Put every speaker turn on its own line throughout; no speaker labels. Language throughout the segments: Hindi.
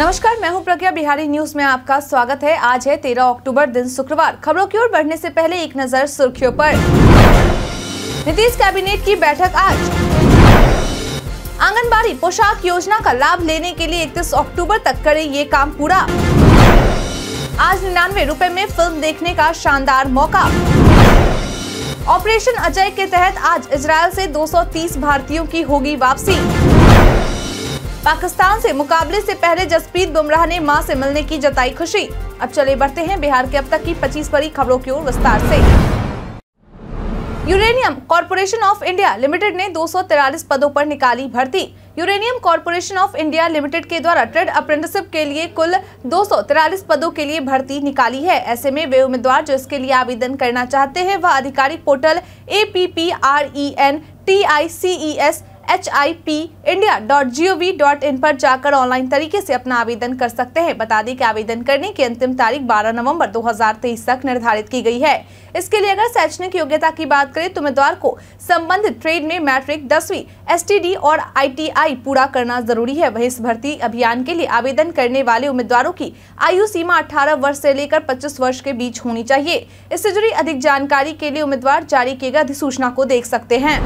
नमस्कार मैं हूं प्रज्ञा बिहारी न्यूज में आपका स्वागत है आज है 13 अक्टूबर दिन शुक्रवार खबरों की ओर बढ़ने से पहले एक नजर सुर्खियों पर नीतीश कैबिनेट की बैठक आज आंगनबाड़ी पोशाक योजना का लाभ लेने के लिए 31 अक्टूबर तक करें ये काम पूरा आज निन्यानवे रूपए में फिल्म देखने का शानदार मौका ऑपरेशन अजय के तहत आज इसराइल ऐसी दो भारतीयों की होगी वापसी पाकिस्तान से मुकाबले से पहले जसप्रीत बुमराह ने मां से मिलने की जताई खुशी अब चले बढ़ते हैं बिहार के अब तक की पच्चीस बड़ी खबरों की ओर विस्तार से uranium corporation of India limited ने दो पदों पर निकाली भर्ती uranium corporation of India limited के द्वारा ट्रेड अप्रेंटिसिप के लिए कुल दो पदों के लिए भर्ती निकाली है ऐसे में वे उम्मीदवार जो इसके लिए आवेदन करना चाहते हैं वह आधिकारिक portal A P P R E N T I C E S H I P India dot G O V dot in पर जाकर ऑनलाइन तरीके से अपना आवेदन कर सकते हैं बता दें कि आवेदन करने की अंतिम तारीख 12 नवंबर 2023 तक निर्धारित की गई है इसके लिए अगर शैक्षणिक योग्यता की बात करें तो उम्मीदवार को संबंधित ट्रेड में मैट्रिक दसवीं एस और आई पूरा करना जरूरी है वही इस भर्ती अभियान के लिए आवेदन करने वाले उम्मीदवारों की आयु सीमा अठारह वर्ष ऐसी लेकर पच्चीस वर्ष के बीच होनी चाहिए इससे जुड़ी अधिक जानकारी के लिए उम्मीदवार जारी किए गए अधिसूचना को देख सकते हैं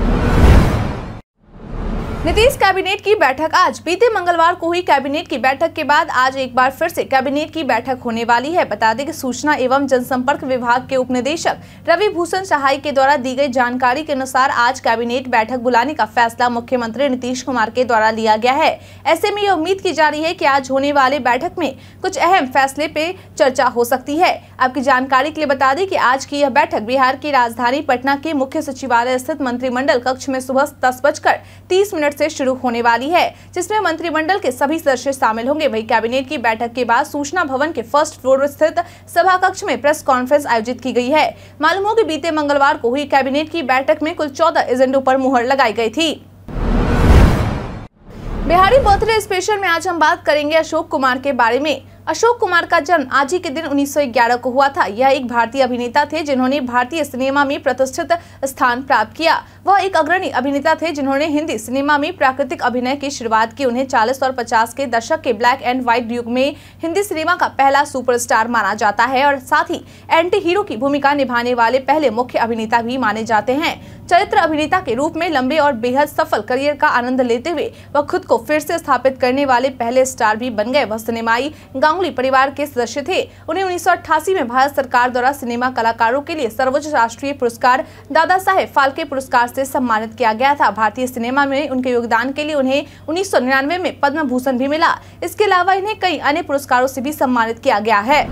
नीतीश कैबिनेट की बैठक आज बीते मंगलवार को हुई कैबिनेट की बैठक के बाद आज एक बार फिर से कैबिनेट की बैठक होने वाली है बता दें कि सूचना एवं जनसंपर्क विभाग के उपनिदेशक रवि भूषण सहाय के द्वारा दी गई जानकारी के अनुसार आज कैबिनेट बैठक बुलाने का फैसला मुख्यमंत्री नीतीश कुमार के द्वारा लिया गया है ऐसे में ये उम्मीद की जा रही है की आज होने वाले बैठक में कुछ अहम फैसले पे चर्चा हो सकती है आपकी जानकारी के लिए बता दें की आज की यह बैठक बिहार की राजधानी पटना के मुख्य सचिवालय स्थित मंत्रिमंडल कक्ष में सुबह दस बजकर तीस मिनट कैबिनेट से शुरू होने वाली है जिसमें मंत्रिमंडल के सभी सदस्य शामिल होंगे वही कैबिनेट की बैठक के बाद सूचना भवन के फर्स्ट फ्लोर स्थित सभा कक्ष में प्रेस कॉन्फ्रेंस आयोजित की गई है मालूम हो कि बीते मंगलवार को हुई कैबिनेट की बैठक में कुल चौदह एजेंडो आरोप मुहर लगाई गयी थी बिहारी बर्थडे स्पेशल में आज हम बात करेंगे अशोक कुमार के बारे में अशोक कुमार का जन्म आज ही के दिन 1911 को हुआ था यह एक भारतीय अभिनेता थे जिन्होंने भारतीय सिनेमा में प्रतिष्ठित स्थान प्राप्त किया वह एक अग्रणी अभिनेता थे जिन्होंने हिंदी सिनेमा में प्राकृतिक अभिनय की शुरुआत की उन्हें 40 और 50 के दशक के ब्लैक एंड व्हाइट युग में हिंदी सिनेमा का पहला सुपर माना जाता है और साथ ही एंटी हीरो की भूमिका निभाने वाले पहले मुख्य अभिनेता भी माने जाते हैं चरित्र अभिनेता के रूप में लंबे और बेहद सफल करियर का आनंद लेते हुए वह खुद को फिर से स्थापित करने वाले पहले स्टार भी बन गए वह सिनेमाई गाँव गांगुली परिवार के सदस्य थे उन्हें उन्नीस में भारत सरकार द्वारा सिनेमा कलाकारों के लिए सर्वोच्च राष्ट्रीय पुरस्कार दादा साहेब फाल्के पुरस्कार से सम्मानित किया गया था भारतीय सिनेमा में उनके योगदान के लिए उन्हें उन्नीस में पद्म भूषण भी मिला इसके अलावा इन्हें कई अन्य पुरस्कारों से भी सम्मानित किया गया है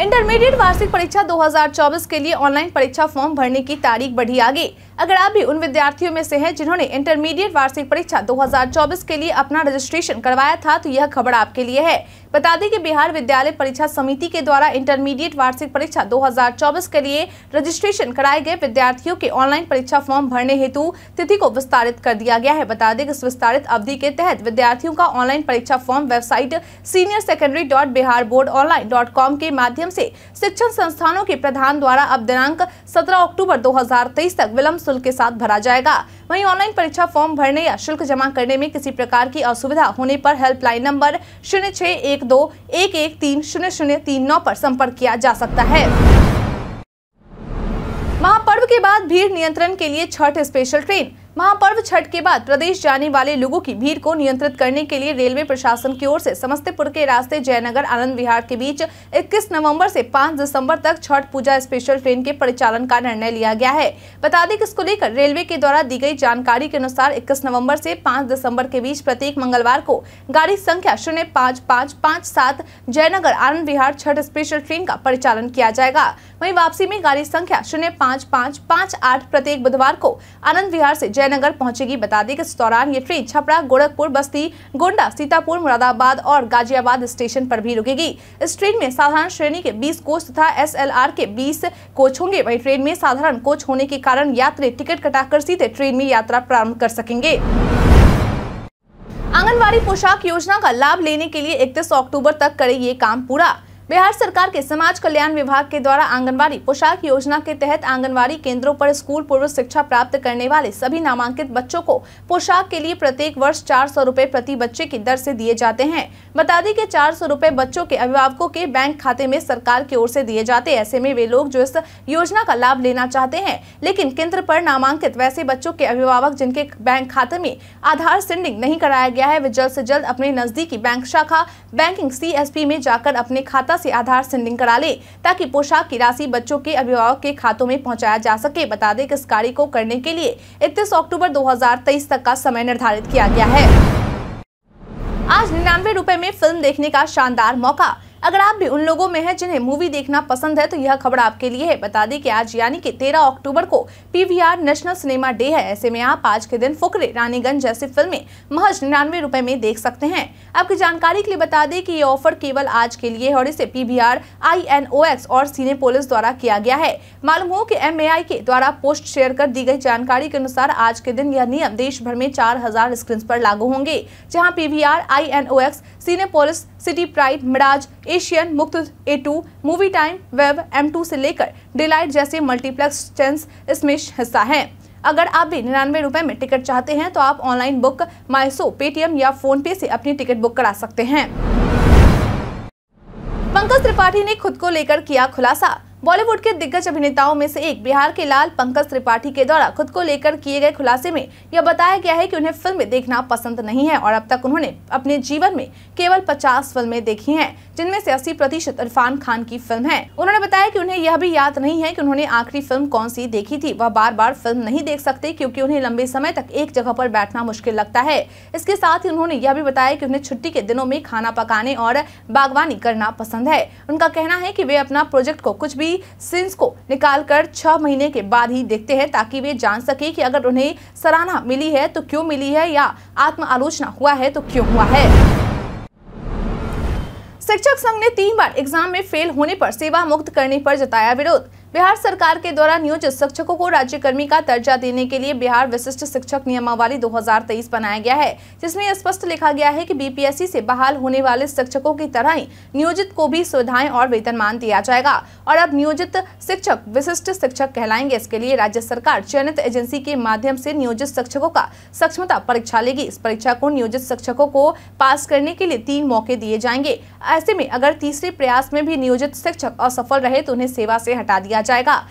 इंटरमीडिएट वार्षिक परीक्षा 2024 के लिए ऑनलाइन परीक्षा फॉर्म भरने की तारीख बढ़ी आगे अगर आप भी उन विद्यार्थियों में से हैं जिन्होंने इंटरमीडिएट वार्षिक परीक्षा 2024 के लिए अपना रजिस्ट्रेशन करवाया था तो यह खबर आपके लिए है बता दें कि बिहार विद्यालय परीक्षा समिति के द्वारा इंटरमीडिएट वार्षिक परीक्षा 2024 के लिए रजिस्ट्रेशन कराए गए विद्यार्थियों के ऑनलाइन परीक्षा फॉर्म भरने हेतु तिथि को विस्तारित कर दिया गया है बता दें कि इस विस्तारित अवधि के तहत विद्यार्थियों का ऑनलाइन परीक्षा form website senior secondary dot Bihar board online dot com के माध्यम से शिक्षण संस्थानों के प्रधान द्वारा अब दिनांक सत्रह अक्टूबर दो तक विलम्ब शुल्क के साथ भरा जाएगा वहीं ऑनलाइन परीक्षा फॉर्म भरने या शुल्क जमा करने में किसी प्रकार की असुविधा होने पर हेल्पलाइन नंबर शून्य छः एक दो एक एक तीन शून्य शून्य तीन नौ पर संपर्क किया जा सकता है महापर्व के बाद भीड़ नियंत्रण के लिए छठ स्पेशल ट्रेन महापर्व छठ के बाद प्रदेश जाने वाले लोगों की भीड़ को नियंत्रित करने के लिए रेलवे प्रशासन की ओर से समस्तीपुर के रास्ते जयनगर आनंद विहार के बीच 21 नवंबर से 5 दिसंबर तक छठ पूजा स्पेशल ट्रेन के परिचालन का निर्णय लिया गया है बता दें कि इसको लेकर रेलवे के द्वारा दी गई जानकारी के अनुसार इक्कीस नवम्बर ऐसी पाँच दिसम्बर के बीच प्रत्येक मंगलवार को गाड़ी संख्या शून्य पाँच पाँच पाँच सात जयनगर आनंद विहार छठ स्पेशल ट्रेन का परिचालन किया जाएगा वही वापसी में गाड़ी संख्या शून्य पाँच पाँच पाँच आठ प्रत्येक बुधवार को आनंद विहार ऐसी जयनगर पहुंचेगी बता दें कि इस दौरान ये ट्रेन छपरा गोरखपुर बस्ती गोंडा सीतापुर मुरादाबाद और गाजियाबाद स्टेशन पर भी रुकेगी इस ट्रेन में साधारण श्रेणी के बीस कोच तथा एस के बीस कोच होंगे वही ट्रेन में साधारण कोच होने के कारण यात्री टिकट कटाकर सीधे ट्रेन में यात्रा प्रारंभ कर सकेंगे आंगनबाड़ी पोशाक योजना का लाभ लेने के लिए इकतीस अक्टूबर तक करे ये काम पूरा बिहार सरकार के समाज कल्याण विभाग के द्वारा आंगनबाड़ी पोशाक योजना के तहत आंगनबाड़ी केंद्रों पर स्कूल पूर्व शिक्षा प्राप्त करने वाले सभी नामांकित बच्चों को पोशाक के लिए प्रत्येक वर्ष चार सौ प्रति बच्चे की दर से दिए जाते हैं बता दें कि चार सौ बच्चों के अभिभावकों के बैंक खाते में सरकार की ओर से दिए जाते ऐसे में वे लोग जो इस योजना का लाभ लेना चाहते हैं लेकिन केंद्र पर नामांकित वैसे बच्चों के अभिभावक जिनके बैंक खाते में आधार सेंडिंग नहीं कराया गया है वे जल्द ऐसी जल्द अपने नजदीकी बैंक शाखा बैंकिंग सी में जाकर अपने खाता से आधार सेंडिंग करा ले ताकि पोशाक की राशि बच्चों के अभिभावक के खातों में पहुँचाया जा सके बता दें कि इस कार्य को करने के लिए इकतीस अक्टूबर दो तक का समय निर्धारित किया गया है आज निन्यानवे रूपए में फिल्म देखने का शानदार मौका अगर आप भी उन लोगों में हैं जिन्हें मूवी देखना पसंद है तो यह खबर आपके लिए है बता दें कि आज यानी कि 13 अक्टूबर को पीवीआर नेशनल सिनेमा डे है ऐसे में आप आज के दिन फुकरे रानीगंज जैसी फिल्में महज निन्यानवे रुपए में देख सकते हैं आपकी जानकारी के लिए बता दें कि ये ऑफर केवल आज के लिए और इसे पी वी और सीने द्वारा किया गया है मालूम हो की एम के द्वारा पोस्ट शेयर कर दी गई जानकारी के अनुसार आज के दिन यह नियम देश भर में चार हजार स्क्रीन आरोप लागू होंगे जहाँ P V R I X Cinepolis City Pride Miraj Asian Mukta A two movie time wave M two से लेकर डिलाइट जैसे मल्टीप्लेक्स चेंस इसमें हिस्सा है अगर आप भी निन्यानवे रुपए में टिकट चाहते हैं तो आप ऑनलाइन बुक माइसो पेटीएम या फोन पे से अपनी टिकट बुक करा सकते हैं पंकज त्रिपाठी ने खुद को लेकर किया खुलासा बॉलीवुड के दिग्गज अभिनेताओं में से एक बिहार के लाल पंकज त्रिपाठी के द्वारा खुद को लेकर किए गए खुलासे में यह बताया गया है कि उन्हें फिल्म देखना पसंद नहीं है और अब तक उन्होंने अपने जीवन में केवल 50 फिल्में देखी हैं जिनमें से 80 प्रतिशत इरफान खान की फिल्म है उन्होंने बताया कि उन्हें यह भी याद नहीं है की उन्होंने आखिरी फिल्म कौन सी देखी थी वह बार बार फिल्म नहीं देख सकते क्यूँकी उन्हें लंबे समय तक एक जगह आरोप बैठना मुश्किल लगता है इसके साथ ही उन्होंने यह भी बताया की उन्हें छुट्टी के दिनों में खाना पकाने और बागवानी करना पसंद है उनका कहना है की वे अपना प्रोजेक्ट को कुछ भी आरोपी सिंस को निकालकर छह महीने के बाद ही देखते हैं ताकि वे जान सके कि अगर उन्हें सराहना मिली है तो क्यों मिली है या आत्म आलोचना हुआ है तो क्यों हुआ है शिक्षक संघ ने तीन बार एग्जाम में फेल होने पर सेवा मुक्त करने पर जताया विरोध बिहार सरकार के द्वारा नियोजित शिक्षकों को राज्य कर्मी का दर्जा देने के लिए बिहार विशिष्ट शिक्षक नियमावली 2023 बनाया गया है जिसमें स्पष्ट लिखा गया है कि बीपीएससी से बहाल होने वाले शिक्षकों की तरह ही नियोजित को भी सुविधाएं और वेतनमान दिया जाएगा और अब नियोजित शिक्षक विशिष्ट शिक्षक कहलाएंगे इसके लिए राज्य सरकार चयनित एजेंसी के माध्यम से नियोजित शिक्षकों का सक्षमता परीक्षा लेगी इस परीक्षा को नियोजित शिक्षकों को पास करने के लिए तीन मौके दिए जाएंगे ऐसे में अगर तीसरे प्रयास में भी नियोजित शिक्षक असफल रहे तो उन्हें सेवा से हटा दिया जाएगा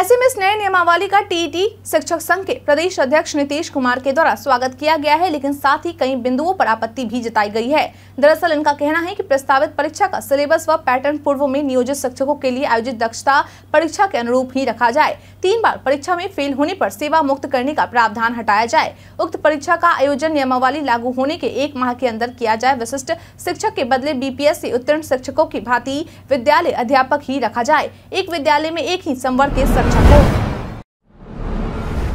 ऐसे में इस नए नियमावली का टीटी e शिक्षक संघ के प्रदेश अध्यक्ष नीतीश कुमार के द्वारा स्वागत किया गया है लेकिन साथ ही कई बिंदुओं पर आपत्ति भी जताई गई है दरअसल इनका कहना है कि प्रस्तावित परीक्षा का सिलेबस व पैटर्न पूर्व में नियोजित शिक्षकों के लिए आयोजित दक्षता परीक्षा के अनुरूप ही रखा जाए तीन बार परीक्षा में फेल होने आरोप सेवा मुक्त करने का प्रावधान हटाया जाए उक्त परीक्षा का आयोजन नियमावली लागू होने के एक माह के अंदर किया जाए विशिष्ट शिक्षक के बदले बीपीएस से उत्तीर्ण शिक्षकों की भांति विद्यालय अध्यापक ही रखा जाए एक विद्यालय में एक ही संवर्ग के सुरक्षा को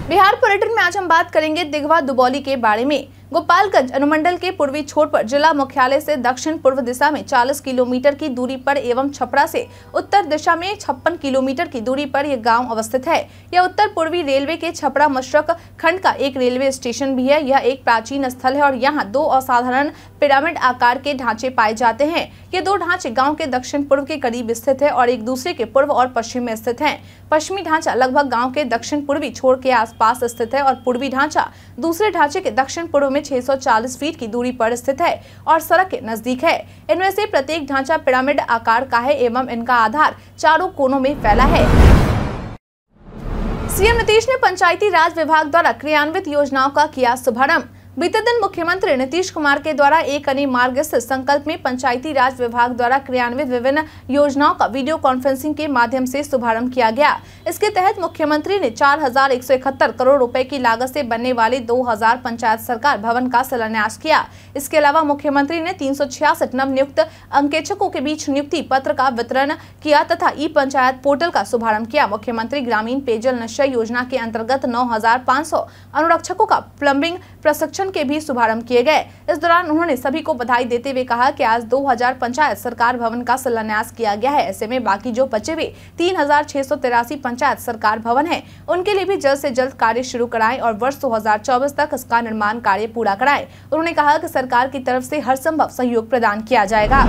बिहार पर्यटन में आज हम बात करेंगे दिघवा दुबौली के बारे में गोपालगंज अनुमंडल के पूर्वी छोर पर जिला मुख्यालय से दक्षिण पूर्व दिशा में 40 किलोमीटर की दूरी पर एवं छपरा से उत्तर दिशा में छप्पन किलोमीटर की दूरी पर यह गांव अवस्थित है यह उत्तर पूर्वी रेलवे के छपरा मशरक खंड का एक रेलवे स्टेशन भी है यह एक प्राचीन स्थल है और यहाँ दो असाधारण पिरामिड आकार के ढांचे पाए जाते हैं ये दो ढांचे गाँव के दक्षिण पूर्व के करीब स्थित है और एक दूसरे के पूर्व और पश्चिम में स्थित है पश्चिमी ढांचा लगभग गांव के दक्षिण पूर्वी छोर के आसपास स्थित है और पूर्वी ढांचा दूसरे ढांचे के दक्षिण पूर्व में 640 फीट की दूरी पर स्थित है और सड़क के नजदीक है इनमें से प्रत्येक ढांचा पिरामिड आकार का है एवं इनका आधार चारों कोनों में फैला है सीएम नीतीश ने पंचायती राज विभाग द्वारा क्रियान्वित योजनाओं का किया शुभारम्भ बीते दिन मुख्यमंत्री नीतीश कुमार के द्वारा एक अन्य मार्ग संकल्प में पंचायती राज विभाग द्वारा क्रियान्वित विभिन्न योजनाओं का वीडियो कॉन्फ्रेंसिंग के माध्यम से शुभारंभ किया गया इसके तहत मुख्यमंत्री ने चार करोड़ रुपए की लागत से बनने वाले 2000 पंचायत सरकार भवन का शिलान्यास किया इसके अलावा मुख्यमंत्री ने तीन नियुक्त अंकेक्षकों के बीच नियुक्ति पत्र का वितरण किया तथा ई पंचायत पोर्टल का शुभारम्भ किया मुख्यमंत्री ग्रामीण पेयजल निश्चय योजना के अंतर्गत नौ अनुरक्षकों का प्लम्बिंग प्रशिक्षण कार्यक्रम के भी शुभारंभ किए गए इस दौरान उन्होंने सभी को बधाई देते हुए कहा कि आज 2000 पंचायत सरकार भवन का शिलान्यास किया गया है ऐसे में बाकी जो बचे हुए तीन पंचायत सरकार भवन है उनके लिए भी जल्द ऐसी जल्द कार्य शुरू कराए और वर्ष दो तक इसका निर्माण कार्य पूरा कराए उन्होंने कहा की सरकार की तरफ ऐसी हर संभव सहयोग प्रदान किया जाएगा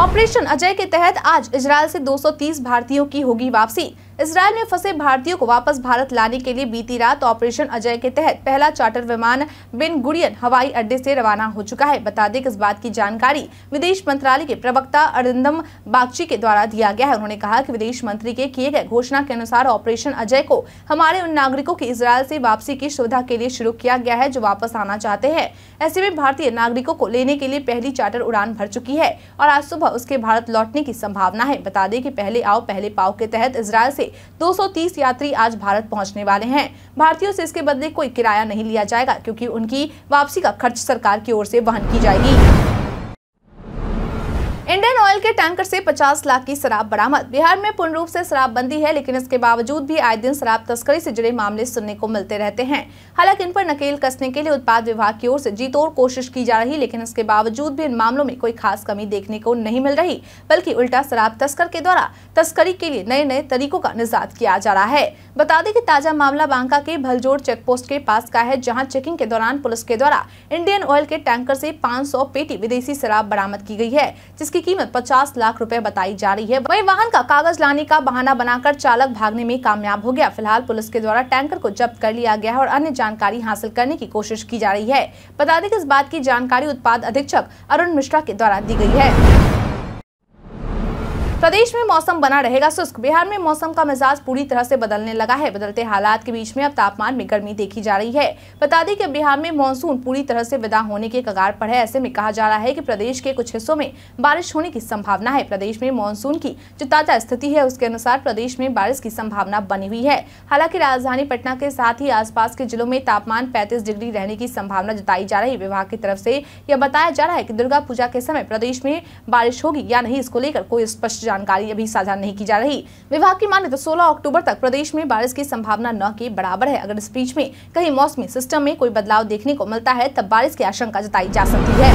ऑपरेशन अजय के तहत आज इसराइल से 230 भारतीयों की होगी वापसी इसराइल में फंसे भारतीयों को वापस भारत लाने के लिए बीती रात ऑपरेशन अजय के तहत पहला चार्टर विमान बिन गुड़ियन हवाई अड्डे से रवाना हो चुका है बता दें कि इस बात की जानकारी विदेश मंत्रालय के प्रवक्ता अरिंदम बागची के द्वारा दिया गया है उन्होंने कहा कि विदेश मंत्री के किए गए घोषणा के अनुसार ऑपरेशन अजय को हमारे उन नागरिकों की इसराइल से वापसी की सुविधा के लिए शुरू किया गया है जो वापस आना चाहते हैं ऐसे में भारतीय नागरिकों को लेने के लिए पहली चार्टर उड़ान भर चुकी है और आज सुबह उसके भारत लौटने की संभावना है बता दें कि पहले आओ पहले पाओ के तहत इसराइल से 230 यात्री आज भारत पहुंचने वाले हैं भारतीयों से इसके बदले कोई किराया नहीं लिया जाएगा क्योंकि उनकी वापसी का खर्च सरकार की ओर से वहन की जाएगी इंडियन ऑयल के टैंकर से 50 लाख की शराब बरामद बिहार में पूर्ण रूप से शराबबंदी है लेकिन इसके बावजूद भी आए दिन शराब तस्करी से जुड़े मामले सुनने को मिलते रहते हैं हालांकि इन पर नकेल कसने के लिए उत्पाद विभाग की ओर से जीतोड़ कोशिश की जा रही लेकिन इसके बावजूद भी इन मामलों में कोई खास कमी देखने को नहीं मिल रही बल्कि उल्टा शराब तस्कर के द्वारा तस्करी के लिए नए नए तरीकों का निजात किया जा रहा है बता दें की ताजा मामला बांका के भलजोर चेक पोस्ट के पास का है जहाँ चेकिंग के दौरान पुलिस के द्वारा इंडियन ऑयल के टैंकर ऐसी पाँच पेटी विदेशी शराब बरामद की गयी है जिसकी कीमत पचास लाख रूपए बताई जा रही है वही वाहन का कागज लाने का बहाना बनाकर चालक भागने में कामयाब हो गया फिलहाल पुलिस के द्वारा टैंकर को जब्त कर लिया गया और अन्य जानकारी हासिल करने की कोशिश की जा रही है बता दें कि इस बात की जानकारी उत्पाद अधीक्षक अरुण मिश्रा के द्वारा दी गई है प्रदेश में मौसम बना रहेगा शुष्क बिहार में मौसम का मिजाज पूरी तरह से बदलने लगा है बदलते हालात के बीच में अब तापमान में गर्मी देखी जा रही है बता दें कि बिहार में मानसून पूरी तरह से विदा होने के कगार पर है ऐसे में कहा जा रहा है कि प्रदेश के कुछ हिस्सों में बारिश होने की संभावना है प्रदेश में मानसून की जो ताजा स्थिति है उसके अनुसार प्रदेश में बारिश की संभावना बनी हुई है हालांकि राजधानी पटना के साथ ही आस के जिलों में तापमान पैंतीस डिग्री रहने की संभावना जताई जा रही है विभाग की तरफ से यह बताया जा रहा है की दुर्गा पूजा के समय प्रदेश में बारिश होगी या नहीं इसको लेकर कोई स्पष्ट जानकारी अभी साझा नहीं की जा रही विभाग की माने तो 16 अक्टूबर तक प्रदेश में बारिश की संभावना न के बराबर है अगर इस बीच में कहीं मौसमी सिस्टम में कोई बदलाव देखने को मिलता है तब बारिश की आशंका जताई जा सकती है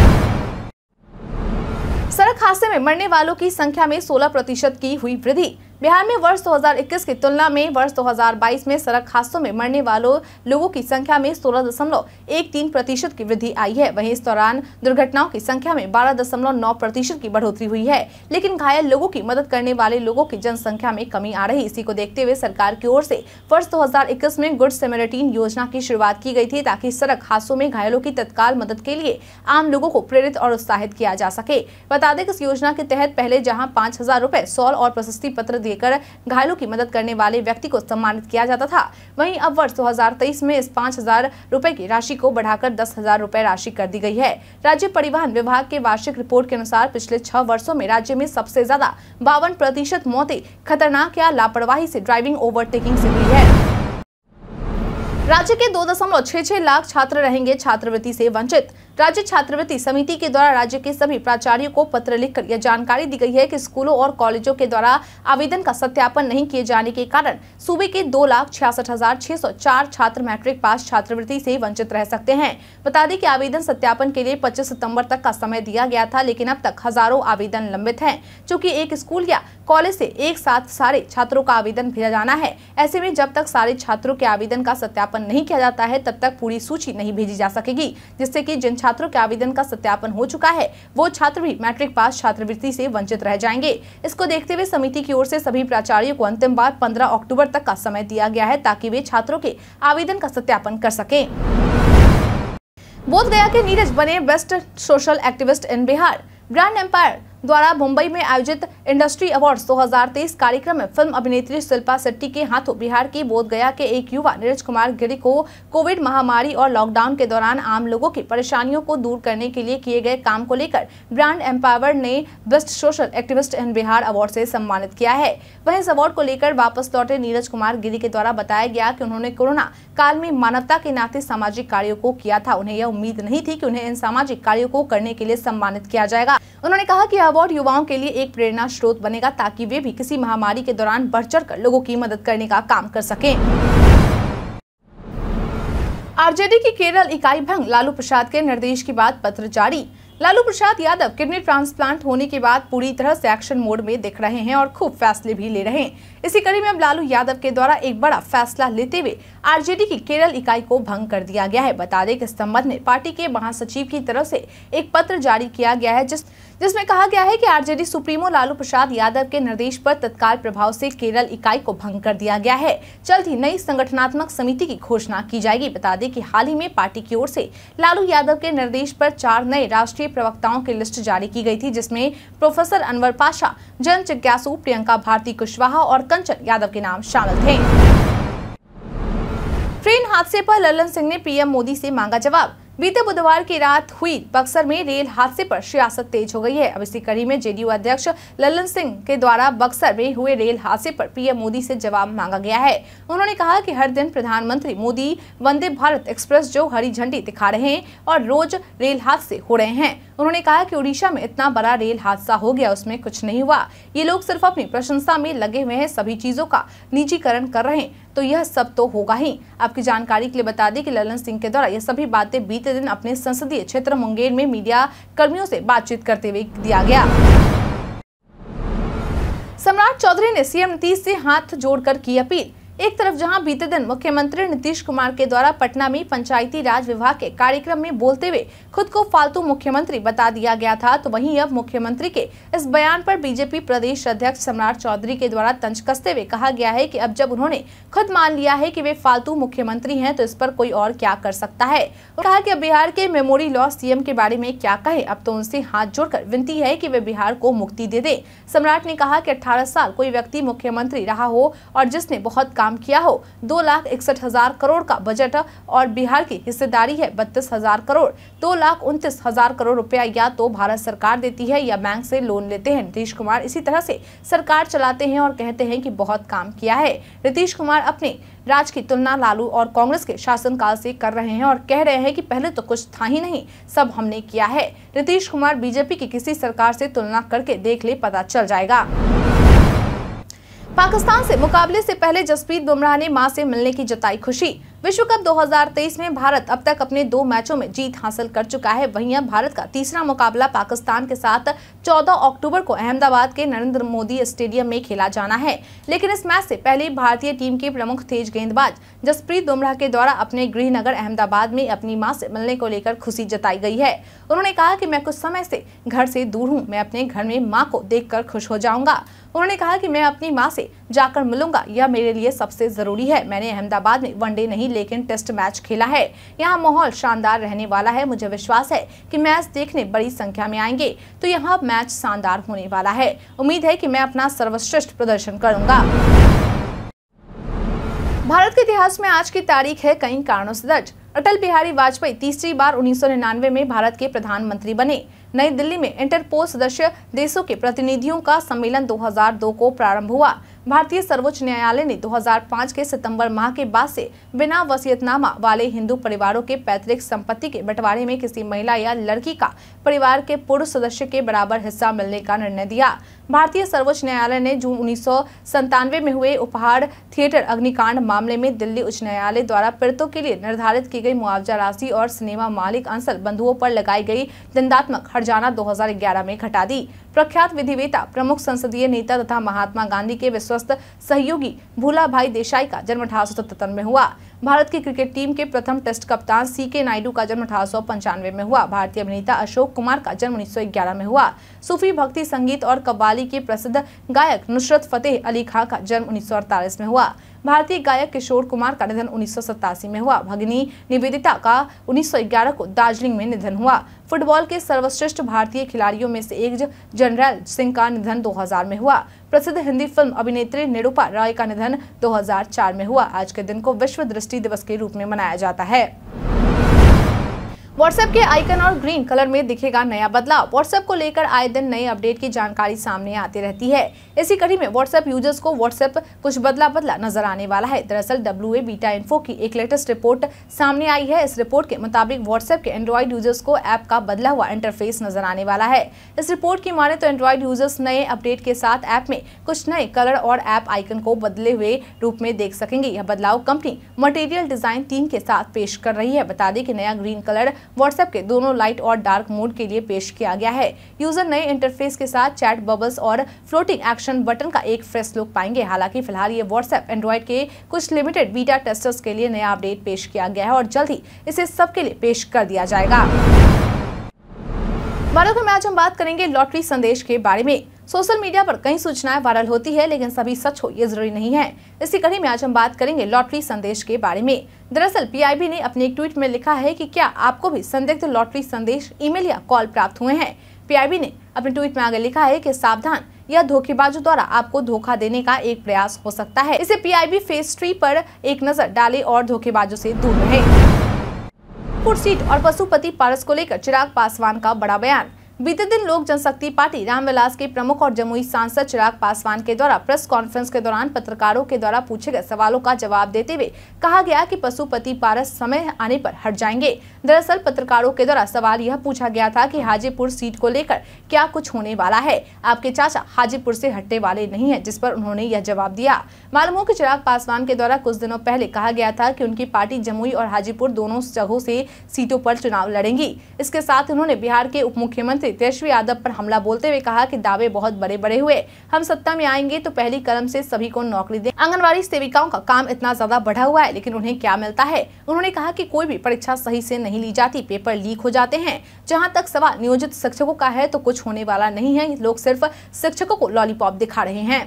सड़क हादसे में मरने वालों की संख्या में 16 प्रतिशत की हुई वृद्धि बिहार में वर्ष 2021 की तुलना में वर्ष 2022 में सड़क हादसों में मरने वालों लोगों की संख्या में सोलह दशमलव एक तीन प्रतिशत की वृद्धि आई है वहीं इस दौरान दुर्घटनाओं की संख्या में बारह दशमलव नौ प्रतिशत की बढ़ोतरी हुई है लेकिन घायल लोगों की मदद करने वाले लोगों की जनसंख्या में कमी आ रही इसी को देखते हुए सरकार की ओर से वर्ष दो में गुड सेमेरेटीन योजना की शुरुआत की गई थी ताकि सड़क हादसों में घायलों की तत्काल मदद के लिए आम लोगों को प्रेरित और उत्साहित किया जा सके बता दें इस योजना के तहत पहले जहाँ पाँच हजार सौल और प्रशस्ति पत्र देकर घायलों की मदद करने वाले व्यक्ति को सम्मानित किया जाता था वहीं अब वर्ष 2023 में इस पाँच हजार रूपए की राशि को बढ़ाकर दस हजार रूपए राशि कर दी गई है राज्य परिवहन विभाग के वार्षिक रिपोर्ट के अनुसार पिछले छह वर्षो में राज्य में सबसे ज्यादा बावन प्रतिशत मौतें खतरनाक या लापरवाही से ड्राइविंग ओवरटेकिंग से हुई है राज्य के दो दशमलव छह छह लाख छात्र रहेंगे छात्रवृत्ति से वंचित राज्य छात्रवृत्ति समिति के द्वारा राज्य के सभी प्राचार्यों को पत्र लिखकर यह जानकारी दी गई है कि स्कूलों और कॉलेजों के द्वारा आवेदन का सत्यापन नहीं किए जाने के कारण सूबे के दो लाख छियासठ हजार छह सौ चार छात्र मैट्रिक पास छात्रवृत्ति से वंचित रह सकते हैं बता दें कि आवेदन सत्यापन के लिए पच्चीस सितम्बर तक का समय दिया गया था लेकिन अब तक हजारों आवेदन लंबित है चूँकि एक स्कूल या कॉलेज ऐसी एक साथ सारे छात्रों का आवेदन भेजा जाना है ऐसे में जब तक सारे छात्रों के आवेदन का सत्यापन नहीं किया जाता है तब तक पूरी सूची नहीं भेजी जा सकेगी जिससे की जिन छात्रों के आवेदन का सत्यापन हो चुका है वो छात्र भी मैट्रिक पास छात्रवृत्ति से वंचित रह जाएंगे इसको देखते हुए समिति की ओर से सभी प्राचार्यों को अंतिम बार 15 अक्टूबर तक का समय दिया गया है ताकि वे छात्रों के आवेदन का सत्यापन कर सके बोध गया के नीरज बने best social activist in Bihar brand empire द्वारा मुंबई में आयोजित इंडस्ट्री अवार्ड्स 2023 कार्यक्रम में फिल्म अभिनेत्री शिल्पा शेट्टी के हाथों बिहार के बोध गया के एक युवा नीरज कुमार गिरी को कोविड महामारी और लॉकडाउन के दौरान आम लोगों की परेशानियों को दूर करने के लिए किए गए काम को लेकर ब्रांड एम्पावर ने best social activist in Bihar award से सम्मानित किया है वह इस अवार्ड को लेकर वापस लौटे नीरज कुमार गिरी के द्वारा बताया गया की उन्होंने कोरोना काल में मानवता के नाते सामाजिक कार्यो को किया था उन्हें यह उम्मीद नहीं थी की उन्हें इन सामाजिक कार्यो को करने के लिए सम्मानित किया जाएगा उन्होंने कहा कि अवार्ड युवाओं के लिए एक प्रेरणा स्रोत बनेगा ताकि वे भी किसी महामारी के दौरान बढ़ चढ़ कर लोगों की मदद करने का काम कर सके आरजेडी की केरल इकाई भंग लालू प्रसाद के निर्देश के बाद पत्र जारी लालू प्रसाद यादव किडनी ट्रांसप्लांट होने के बाद पूरी तरह से एक्शन मोड में दिख रहे हैं और खूब फैसले भी ले रहे हैं इसी कड़ी में अब लालू यादव के द्वारा एक बड़ा फैसला लेते हुए आरजेडी की केरल इकाई को भंग कर दिया गया है बता दें कि इस संबंध में पार्टी के महासचिव की तरफ से एक पत्र जारी किया गया है जिस जिसमें कहा गया है कि आरजेडी सुप्रीमो लालू प्रसाद यादव के निर्देश पर तत्काल प्रभाव से केरल इकाई को भंग कर दिया गया है जल्द ही नई संगठनात्मक समिति की घोषणा की जाएगी बता दें कि हाल ही में पार्टी की ओर से लालू यादव के निर्देश पर चार नए राष्ट्रीय प्रवक्ताओं की लिस्ट जारी की गई थी जिसमें प्रोफेसर अनवर पाशा जन जिज्ञासु प्रियंका भारती कुशवाहा और कंचन यादव के नाम शामिल थे ट्रेन हादसे पर ललन सिंह ने पीएम मोदी से मांगा जवाब बीते बुधवार की रात हुई बक्सर में रेल हादसे पर सियासत तेज हो गई है अब इसी कड़ी में जेडीयू अध्यक्ष ललन सिंह के द्वारा बक्सर में हुए रेल हादसे पर पीएम मोदी से जवाब मांगा गया है उन्होंने कहा कि हर दिन प्रधानमंत्री मोदी वंदे भारत एक्सप्रेस जो हरी झंडी दिखा रहे हैं और रोज रेल हादसे हो रहे हैं उन्होंने कहा कि उड़ीसा में इतना बड़ा रेल हादसा हो गया उसमें कुछ नहीं हुआ ये लोग सिर्फ अपनी प्रशंसा में लगे हुए हैं सभी चीजों का निजीकरण कर रहे हैं तो यह सब तो होगा ही आपकी जानकारी के लिए बता दें कि ललन सिंह के द्वारा यह सभी बातें बीते दिन अपने संसदीय क्षेत्र मुंगेर में मीडिया कर्मियों से बातचीत करते हुए दिया गया सम्राट चौधरी ने सीएम नीतीश से हाथ जोड़कर की अपील एक तरफ जहां बीते दिन मुख्यमंत्री नीतीश कुमार के द्वारा पटना में पंचायती राज विभाग के कार्यक्रम में बोलते हुए खुद को फालतू मुख्यमंत्री बता दिया गया था तो वहीं अब मुख्यमंत्री के इस बयान पर बीजेपी प्रदेश अध्यक्ष सम्राट चौधरी के द्वारा तंज कसते हुए कहा गया है कि अब जब उन्होंने खुद मान लिया है की वे फालतू मुख्यमंत्री है तो इस पर कोई और क्या कर सकता है कहा की बिहार के मेमोरी लॉ सीएम के बारे में क्या कहे अब तो उनसे हाथ जोड़कर विनती है की वे बिहार को मुक्ति दे दे सम्राट ने कहा की अठारह साल कोई व्यक्ति मुख्यमंत्री रहा हो और जिसने बहुत काम काम किया हो दो लाख इकसठ हजार करोड़ का बजट और बिहार की हिस्सेदारी है बत्तीस हजार करोड़ दो लाख उनतीस हजार करोड़ रुपया या तो भारत सरकार देती है या बैंक से लोन लेते हैं नीतीश कुमार इसी तरह से सरकार चलाते हैं और कहते हैं कि बहुत काम किया है नीतीश कुमार अपने राज की तुलना लालू और कांग्रेस के शासनकाल से कर रहे हैं और कह रहे हैं कि पहले तो कुछ था ही नहीं सब हमने किया है नीतीश कुमार बीजेपी की किसी सरकार से तुलना करके देख ले पता चल जाएगा पाकिस्तान से मुकाबले से पहले जसप्रीत बुमराह ने मां से मिलने की जताई खुशी विश्व कप 2023 में भारत अब तक अपने दो मैचों में जीत हासिल कर चुका है वहीं अब भारत का तीसरा मुकाबला पाकिस्तान के साथ 14 अक्टूबर को अहमदाबाद के नरेंद्र मोदी स्टेडियम में खेला जाना है लेकिन इस मैच से पहले भारतीय टीम के प्रमुख तेज गेंदबाज जसप्रीत बुमराह के द्वारा अपने गृहनगर अहमदाबाद में अपनी माँ से मिलने को लेकर खुशी जताई गई है उन्होंने कहा की मैं कुछ समय से घर से दूर हूँ मैं अपने घर में माँ को देख खुश हो जाऊंगा उन्होंने कहा की मैं अपनी माँ से जाकर मिलूंगा यह मेरे लिए सबसे ज़रूरी है मैंने अहमदाबाद में वनडे नहीं लेकिन टेस्ट मैच खेला है यहाँ माहौल शानदार रहने वाला है मुझे विश्वास है कि मैच देखने बड़ी संख्या में आएंगे तो यहाँ मैच शानदार होने वाला है उम्मीद है की मैं अपना सर्वश्रेष्ठ प्रदर्शन करूंगा भारत के इतिहास में आज की तारीख है कई कारणों से दर्ज अटल बिहारी वाजपेयी तीसरी बार उन्नीस में भारत के प्रधानमंत्री बने नई दिल्ली में इंटरपोल सदस्य देशों के प्रतिनिधियों का सम्मेलन 2002 को प्रारंभ हुआ भारतीय सर्वोच्च न्यायालय ने 2005 के सितंबर माह के बाद से बिना वसीयतनामा वाले हिंदू परिवारों के पैतृक संपत्ति के बंटवारे में किसी महिला या लड़की का परिवार के पूर्व सदस्य के बराबर हिस्सा मिलने का निर्णय दिया भारतीय सर्वोच्च न्यायालय ने जून उन्नीस में हुए उपहार थिएटर अग्निकांड मामले में दिल्ली उच्च न्यायालय द्वारा पीड़ितों के लिए निर्धारित की गई मुआवजा राशि और सिनेमा मालिक अंसल बंधुओं पर लगाई गई दंडात्मक हरजाना 2011 में घटा दी प्रख्यात विधिवेता प्रमुख संसदीय नेता तथा महात्मा गांधी के विश्वस्त सहयोगी भूला भाई देसाई का जन्म अठारह में हुआ भारत की क्रिकेट टीम के प्रथम टेस्ट कप्तान सी के नायडू का जन्म अठारह में हुआ भारतीय अभिनेता अशोक कुमार का जन्म 1911 में हुआ सूफी भक्ति संगीत और कव्वाली के प्रसिद्ध गायक नुसरत फतेह अली खां का जन्म उन्नीस में हुआ भारतीय गायक किशोर कुमार का निधन उन्नीस में हुआ भगनी निवेदिता का 1911 को दार्जिलिंग में निधन हुआ फुटबॉल के सर्वश्रेष्ठ भारतीय खिलाड़ियों में से एक जनरल सिंह का निधन 2000 में हुआ प्रसिद्ध हिंदी फिल्म अभिनेत्री निरूपा रॉय का निधन 2004 में हुआ आज के दिन को विश्व दृष्टि दिवस के रूप में मनाया जाता है व्हाट्सएप के आइकन और ग्रीन कलर में दिखेगा नया बदलाव व्हाट्सएप को लेकर आए दिन नए अपडेट की जानकारी सामने आती रहती है इसी कड़ी में व्हाट्सएप यूजर्स को व्हाट्सएप कुछ बदला बदला नजर आने वाला है दरअसल डब्ल्यू ए बीटा इन्फो की एक लेटेस्ट रिपोर्ट सामने आई है इस रिपोर्ट के मुताबिक व्हाट्सएप के एंड्रॉइड यूजर्स को ऐप का बदला हुआ इंटरफेस नजर आने वाला है इस रिपोर्ट की माने तो एंड्रॉइड यूजर्स नए अपडेट के साथ ऐप में कुछ नए कलर और ऐप आइकन को बदले हुए रूप में देख सकेंगे यह बदलाव कंपनी मटेरियल डिजाइन तीन के साथ पेश कर रही है बता दें कि नया ग्रीन कलर व्हाट्सएप के दोनों लाइट और डार्क मोड के लिए पेश किया गया है यूजर नए इंटरफेस के साथ चैट बबल्स और फ्लोटिंग एक्शन बटन का एक फ्रेश लुक पाएंगे हालांकि फिलहाल ये व्हाट्सएप एंड्रॉइड के कुछ लिमिटेड बीटा टेस्टर्स के लिए नया अपडेट पेश किया गया है और जल्द ही इसे सबके लिए पेश कर दिया जाएगा बारह में आज हम बात करेंगे लॉटरी संदेश के बारे में सोशल मीडिया पर कई सूचनाएं वायरल होती है लेकिन सभी सच हो ये जरूरी नहीं है इसी कड़ी में आज हम बात करेंगे लॉटरी संदेश के बारे में दरअसल पीआईबी ने अपने एक ट्वीट में लिखा है कि क्या आपको भी संदिग्ध लॉटरी संदेश ईमेल या कॉल प्राप्त हुए हैं पीआईबी ने अपने ट्वीट में आगे लिखा है कि सावधान या धोखेबाजों द्वारा आपको धोखा देने का एक प्रयास हो सकता है इसे पी फेस थ्री पर एक नजर डाले और धोखेबाजों ऐसी दूर रहे सीट और पशुपति पारस को लेकर चिराग पासवान का बड़ा बयान बीते दिन लोक जनशक्ति पार्टी रामविलास के प्रमुख और जमुई सांसद चिराग पासवान के द्वारा प्रेस कॉन्फ्रेंस के दौरान पत्रकारों के द्वारा पूछे गए सवालों का जवाब देते हुए कहा गया कि पशुपति पारस समय आने पर हट जाएंगे दरअसल पत्रकारों के द्वारा सवाल यह पूछा गया था कि हाजीपुर सीट को लेकर क्या कुछ होने वाला है आपके चाचा हाजीपुर ऐसी हटने वाले नहीं है जिस पर उन्होंने यह जवाब दिया मालूम हो की चिराग पासवान के द्वारा कुछ दिनों पहले कहा गया था की उनकी पार्टी जमुई और हाजीपुर दोनों जगहों ऐसी सीटों आरोप चुनाव लड़ेंगी इसके साथ उन्होंने बिहार के उप मुख्यमंत्री मंत्री तेजस्वी यादव पर हमला बोलते हुए कहा कि दावे बहुत बड़े बड़े हुए हम सत्ता में आएंगे तो पहली कलम से सभी को नौकरी दें आंगनबाड़ी सेविकाओं का काम इतना ज्यादा बढ़ा हुआ है लेकिन उन्हें क्या मिलता है उन्होंने कहा की कोई भी परीक्षा सही से नहीं ली जाती पेपर लीक हो जाते हैं जहाँ तक सवाल नियोजित शिक्षकों का है तो कुछ होने वाला नहीं है लोग सिर्फ शिक्षकों को लॉलीपॉप दिखा रहे हैं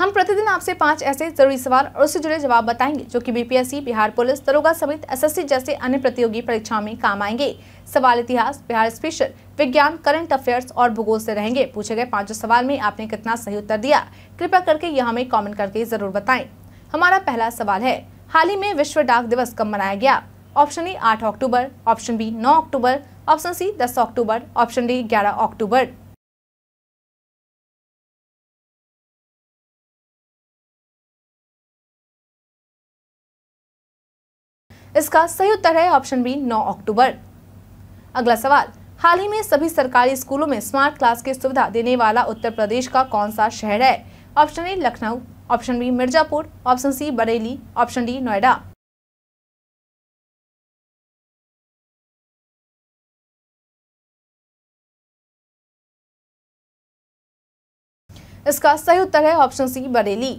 हम प्रतिदिन आपसे पांच ऐसे जरूरी सवाल और उससे जुड़े जवाब बताएंगे जो कि बीपीएससी बिहार पुलिस दरोगा समेत एसएससी जैसे अन्य प्रतियोगी परीक्षाओं में काम आएंगे सवाल इतिहास बिहार स्पेशल विज्ञान करंट अफेयर्स और भूगोल से रहेंगे पूछे गए पांचों सवाल में आपने कितना सही उत्तर दिया कृपया करके यह हमें कॉमेंट करके जरूर बताए हमारा पहला सवाल है हाल ही में विश्व डाक दिवस कब मनाया गया ऑप्शन ए आठ अक्टूबर ऑप्शन बी नौ अक्टूबर ऑप्शन सी दस अक्टूबर ऑप्शन डी ग्यारह अक्टूबर इसका सही उत्तर है ऑप्शन बी 9 अक्टूबर अगला सवाल हाल ही में सभी सरकारी स्कूलों में स्मार्ट क्लास की सुविधा देने वाला उत्तर प्रदेश का कौन सा शहर है option A Lucknow option B Mirzapur option C Bareilly option D Noida इसका सही उत्तर है ऑप्शन सी बरेली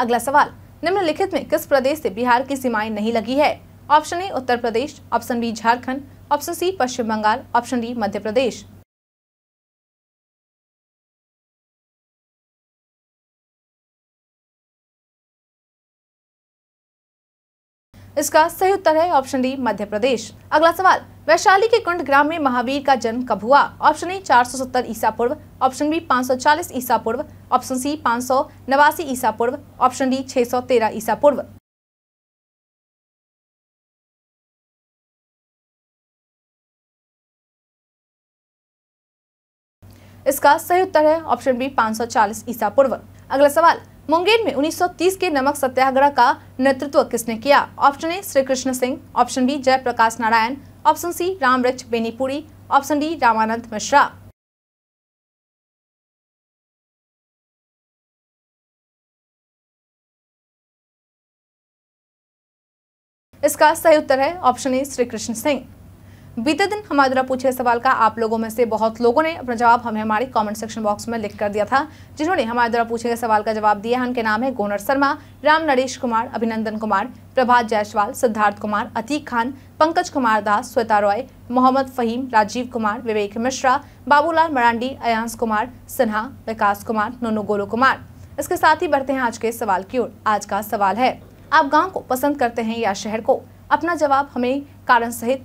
अगला सवाल निम्नलिखित में किस प्रदेश से बिहार की सीमाएं नहीं लगी है option A Uttar Pradesh option B Jharkhand option C Paschim Bengal option D Madhya Pradesh इसका सही उत्तर है ऑप्शन डी मध्य प्रदेश अगला सवाल वैशाली के कुंड ग्राम में महावीर का जन्म कब हुआ ऑप्शन ए 470 ईसा पूर्व ऑप्शन बी 540 ईसा पूर्व ऑप्शन सी पाँच ईसा पूर्व ऑप्शन डी 613 ईसा पूर्व इसका सही उत्तर है ऑप्शन बी 540 ईसा पूर्व अगला सवाल मुंगेर में 1930 के नमक सत्याग्रह का नेतृत्व किसने किया option A Shri Krishna Singh option B Jayaprakash Narayan option C Rambriksh Benipuri option D Ramanand Mishra इसका सही उत्तर है ऑप्शन ए श्री कृष्ण सिंह बीते दिन हमारे द्वारा पूछे सवाल का आप लोगों में से बहुत लोगों ने अपना जवाब हमें हमारे कमेंट सेक्शन बॉक्स में लिख कर दिया था जिन्होंने हमारे द्वारा पूछे गए सवाल का जवाब दिया है उनके नाम है गोनर शर्मा राम नरेश कुमार अभिनंदन कुमार प्रभात जायसवाल सिद्धार्थ कुमार अतीक खान पंकज कुमार दास श्वेता रॉय मोहम्मद फहीम राजीव कुमार विवेक मिश्रा बाबूलाल मरांडी अयांस कुमार सिन्हा विकास कुमार नोनू गोलू कुमार इसके साथ ही बढ़ते हैं आज के सवाल की ओर आज का सवाल है आप गाँव को पसंद करते हैं या शहर को अपना जवाब हमें कारण सहित